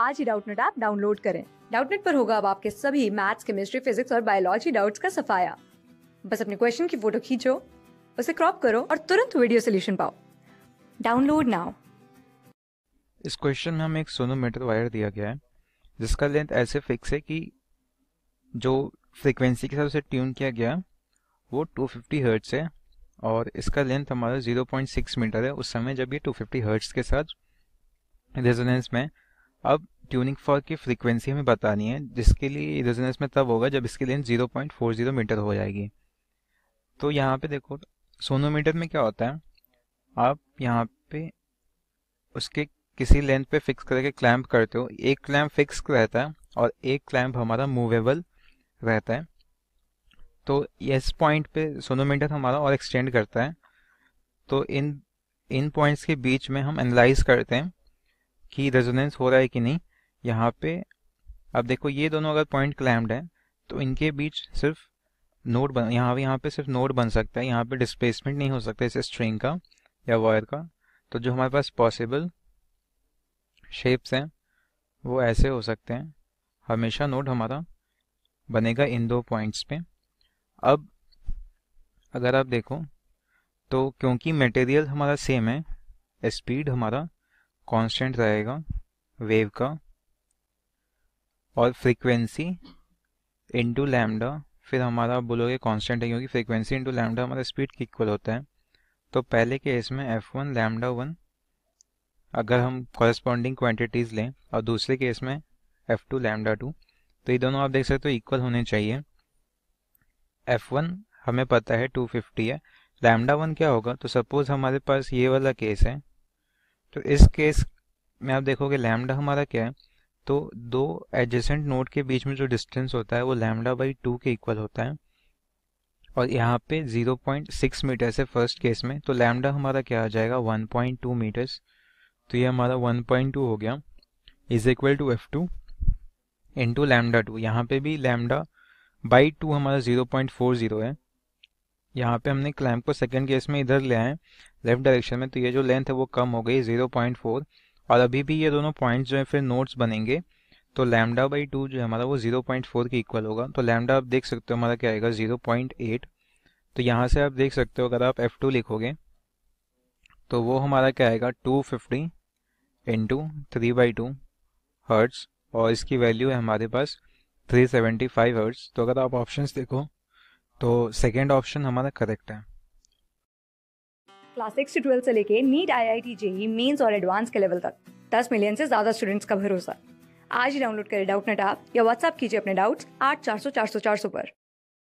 आज ही Doubtnut app download करें डाउटनेट पर होगा अब आपके सभी मैथ्स केमिस्ट्री फिजिक्स और बायोलॉजी डाउट्स का सफाया बस अपने क्वेश्चन की फोटो खींचो उसे क्रॉप करो और तुरंत वीडियो सोल्यूशन पाओ डाउनलोड नाउ इस क्वेश्चन में हमें एक सोनोमीटर वायर दिया गया है जिसका लेंथ ऐसे फिक्स है कि जो फ्रीक्वेंसी के साथ उसे ट्यून किया गया वो 250 फिफ्टी हर्ट्स है और इसका लेंथ हमारा 0.6 मीटर है उस समय जब ये 250 फिफ्टी हर्ट्स के साथ रेजोनेंस में अब ट्यूनिंग फॉर की फ्रीक्वेंसी हमें बतानी है जिसके लिए रेजोनेंस में तब होगा जब इसकी लेंथ 0.40 मीटर हो जाएगी तो यहाँ पे देखो सोनोमीटर में क्या होता है आप यहाँ पे उसके किसी लेंथ पे फिक्स करके क्लैम्प करते हो एक क्लैम्प फिक्स रहता है और एक क्लैम्प हमारा मूवेबल रहता है तो इस पॉइंट पे सोनोमीटर हमारा और एक्सटेंड करता है तो इन इन पॉइंट्स के बीच में हम एनालाइज करते हैं कि रेजोनेंस हो रहा है कि नहीं यहाँ पे अब देखो ये दोनों अगर पॉइंट क्लैम्ड है तो इनके बीच सिर्फ नोड बन यहाँ यहाँ पे सिर्फ नोड बन सकता है यहाँ पे डिस्प्लेसमेंट नहीं हो सकता इस स्ट्रिंग का या वायर का तो जो हमारे पास पॉसिबल शेप्स हैं वो ऐसे हो सकते हैं हमेशा नोड हमारा बनेगा इन दो पॉइंट्स पे अब अगर आप देखो तो क्योंकि मटेरियल हमारा सेम है स्पीड हमारा कांस्टेंट रहेगा वेव का और फ्रीक्वेंसी इंटू लैमडा फिर हमारा आप बोलोगे कांस्टेंट है क्योंकि फ्रीक्वेंसी इंटू लैमडा हमारा स्पीड के इक्वल होता है तो पहले के इसमें एफ वन लैमडा वन अगर हम कॉरस्पॉन्डिंग क्वान्टिटीज लें और दूसरे केस में एफ टू लैमडा टू तो ये दोनों आप देख सकते हो इक्वल होने चाहिए एफ वन हमें पता है टू फिफ्टी है लैमडा वन क्या होगा तो सपोज़ हमारे पास ये वाला केस है तो इस केस में आप देखोगे लैमडा हमारा क्या है तो दो एडजेसेंट नोड के बीच में जो डिस्टेंस होता है वो लैमडा बाई टू के इक्वल होता है और यहाँ पे 0.6 मीटर से फर्स्ट केस में तो लैमडा हमारा क्या आ जाएगा 1.2 मीटर्स तो ये हमारा 1.2 हो गया is equal to F two into lambda two यहाँ पे भी लैमडा बाई टू हमारा 0.40 है यहाँ पे हमने क्लैम्प को सेकेंड केस में इधर ले आए लेफ्ट डायरेक्शन में तो ये जो लेंथ है वो कम हो गई जीरो पॉइंट फोर और अभी भी ये दोनों पॉइंट जो है फिर नोट्स बनेंगे तो लैमडा बाई टू जो है हमारा वो जीरो पॉइंट फोर के इक्वल होगा तो लैमडा आप देख सकते हो हमारा क्या आएगा जीरो पॉइंट एट तो यहाँ से आप देख सकते हो अगर आप एफ टू लिखोगे तो वो हमारा क्या आएगा two fifty into three by two hertz और इसकी वैल्यू है हमारे पास थ्री सेवेंटी फाइव हर्ट्स तो अगर आप ऑप्शन देखो तो सेकेंड ऑप्शन हमारा करेक्ट है क्लास सिक्स से ट्वेल्थ से लेके NEET I I T JEE mains और एडवांस के लेवल तक दस मिलियन से ज्यादा स्टूडेंट्स का भरोसा आज ही डाउनलोड करें डाउट नेट आप या व्हाट्सअप कीजिए अपने डाउट्स आठ चार सौ चार सौ चार सौ पर